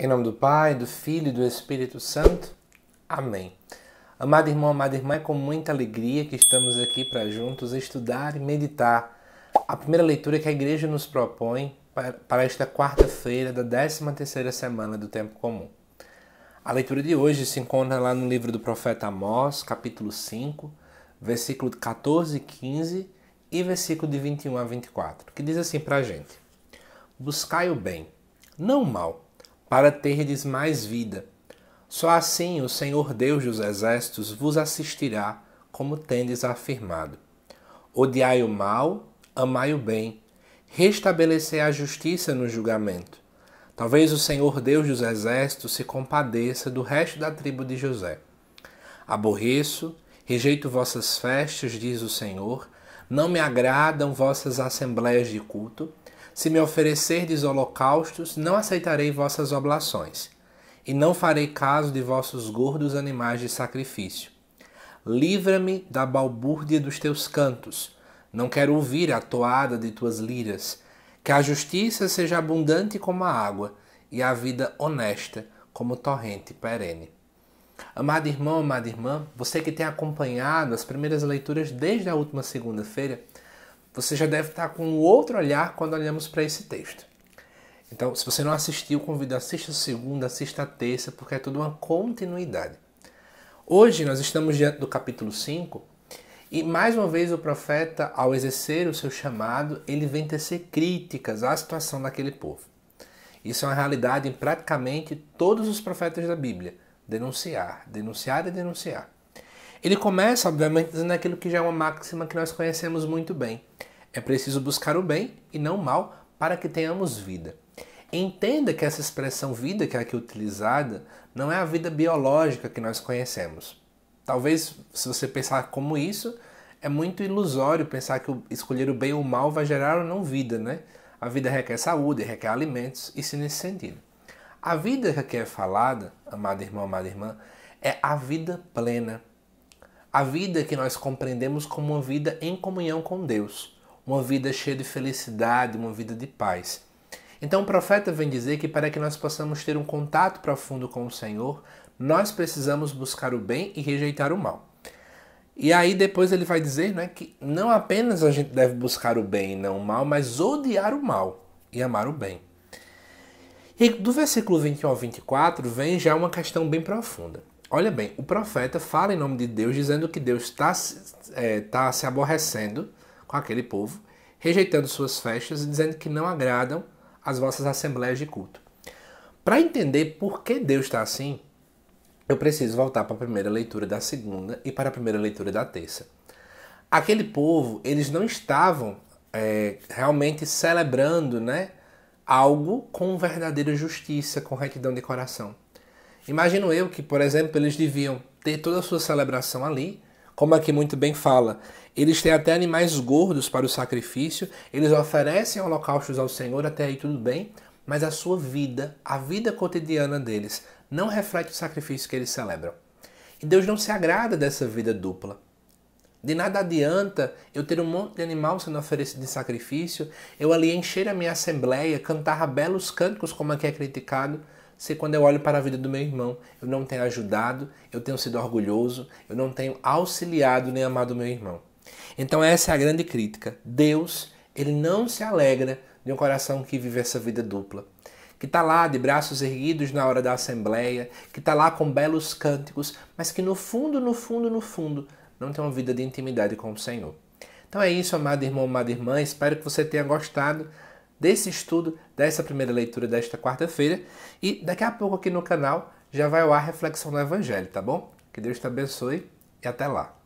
Em nome do Pai, do Filho e do Espírito Santo. Amém. Amado irmão, amada irmã, é com muita alegria que estamos aqui para juntos estudar e meditar a primeira leitura que a igreja nos propõe para esta quarta-feira da 13ª semana do tempo comum. A leitura de hoje se encontra lá no livro do profeta Amós, capítulo 5, versículo 14 e 15 e versículo de 21 a 24, que diz assim para a gente: Buscai o bem, não o mal, para terdes mais vida. Só assim o Senhor Deus dos Exércitos vos assistirá, como tendes afirmado. Odiai o mal, amai o bem, restabelecer a justiça no julgamento. Talvez o Senhor Deus dos Exércitos se compadeça do resto da tribo de José. Aborreço, rejeito vossas festas, diz o Senhor, não me agradam vossas assembléias de culto, se me oferecerdes holocaustos, não aceitarei vossas oblações, e não farei caso de vossos gordos animais de sacrifício. Livra-me da balbúrdia dos teus cantos, não quero ouvir a toada de tuas liras. Que a justiça seja abundante como a água, e a vida honesta como torrente perene. Amado irmão, amada irmã, você que tem acompanhado as primeiras leituras desde a última segunda-feira, você já deve estar com outro olhar quando olhamos para esse texto. Então, se você não assistiu, convido a assista segunda, assista terça, porque é tudo uma continuidade. Hoje nós estamos diante do capítulo 5 e mais uma vez o profeta, ao exercer o seu chamado, ele vem tecer críticas à situação daquele povo. Isso é uma realidade em praticamente todos os profetas da Bíblia. Denunciar, denunciar e denunciar. Ele começa, obviamente, dizendo aquilo que já é uma máxima que nós conhecemos muito bem é preciso buscar o bem e não o mal para que tenhamos vida. Entenda que essa expressão vida que é aqui é utilizada não é a vida biológica que nós conhecemos. Talvez, se você pensar como isso, é muito ilusório pensar que escolher o bem ou o mal vai gerar ou não vida, né? A vida requer saúde, requer alimentos, isso nesse sentido. A vida que aqui é falada, amado irmão, amada irmã, é a vida plena. A vida que nós compreendemos como uma vida em comunhão com Deus uma vida cheia de felicidade, uma vida de paz. Então o profeta vem dizer que para que nós possamos ter um contato profundo com o Senhor, nós precisamos buscar o bem e rejeitar o mal. E aí depois ele vai dizer né, que não apenas a gente deve buscar o bem e não o mal, mas odiar o mal e amar o bem. E do versículo 21 ao 24 vem já uma questão bem profunda. Olha bem, o profeta fala em nome de Deus dizendo que Deus está é, tá se aborrecendo com aquele povo, rejeitando suas festas e dizendo que não agradam às vossas assembleias de culto. Para entender por que Deus está assim, eu preciso voltar para a primeira leitura da segunda e para a primeira leitura da terça. Aquele povo, eles não estavam é, realmente celebrando né, algo com verdadeira justiça, com retidão de coração. Imagino eu que, por exemplo, eles deviam ter toda a sua celebração ali, como aqui é muito bem fala. Eles têm até animais gordos para o sacrifício, eles oferecem holocaustos ao Senhor, até aí tudo bem, mas a sua vida, a vida cotidiana deles, não reflete o sacrifício que eles celebram. E Deus não se agrada dessa vida dupla. De nada adianta eu ter um monte de animal sendo oferecido em sacrifício, eu ali encher a minha assembleia, cantar belos cânticos, como aqui é criticado, se quando eu olho para a vida do meu irmão, eu não tenho ajudado, eu tenho sido orgulhoso, eu não tenho auxiliado nem amado meu irmão. Então essa é a grande crítica. Deus, ele não se alegra de um coração que vive essa vida dupla. Que está lá de braços erguidos na hora da assembleia, que está lá com belos cânticos, mas que no fundo, no fundo, no fundo, não tem uma vida de intimidade com o Senhor. Então é isso, amado irmão, amada irmã. Espero que você tenha gostado desse estudo, dessa primeira leitura desta quarta-feira. E daqui a pouco aqui no canal já vai ao ar Reflexão no Evangelho, tá bom? Que Deus te abençoe e até lá.